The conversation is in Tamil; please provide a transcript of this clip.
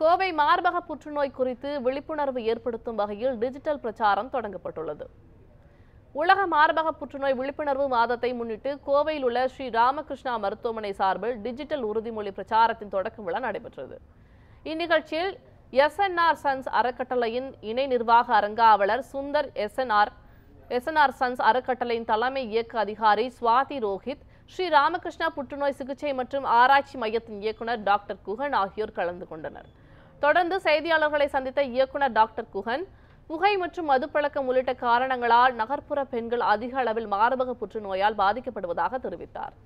கோவை மார்பக புற்றுநோய் குறித்து விழிப்புணர்வு ஏற்படுத்தும் வகையில் டிஜிட்டல் பிரச்சாரம் தொடங்கப்பட்டுள்ளது உலக மார்பக புற்றுநோய் விழிப்புணர்வு மாதத்தை முன்னிட்டு கோவையில் உள்ள ஸ்ரீ ராமகிருஷ்ணா மருத்துவமனை சார்பில் டிஜிட்டல் உறுதிமொழி பிரச்சாரத்தின் தொடக்க விழா நடைபெற்றது இந்நிகழ்ச்சியில் எஸ்என்ஆர் சன்ஸ் அறக்கட்டளையின் இணை நிர்வாக அரங்காவலர் சுந்தர் எஸ்என்ஆர் எஸ்என்ஆர் சன்ஸ் அறக்கட்டளையின் தலைமை இயக்க அதிகாரி சுவாதி ரோஹித் ஸ்ரீ ராமகிருஷ்ணா புற்றுநோய் சிகிச்சை மற்றும் ஆராய்ச்சி மையத்தின் இயக்குனர் டாக்டர் குகன் ஆகியோர் கலந்து கொண்டனர் தொடர்ந்து செய்தியாளர்களை சந்தித்த இயக்குனர் டாக்டர் குஹன் புகை மற்றும் மதுப்பழக்கம் உள்ளிட்ட காரணங்களால் நகர்ப்புற பெண்கள் அதிக அளவில் மார்பக புற்றுநோயால் பாதிக்கப்படுவதாக தெரிவித்தார்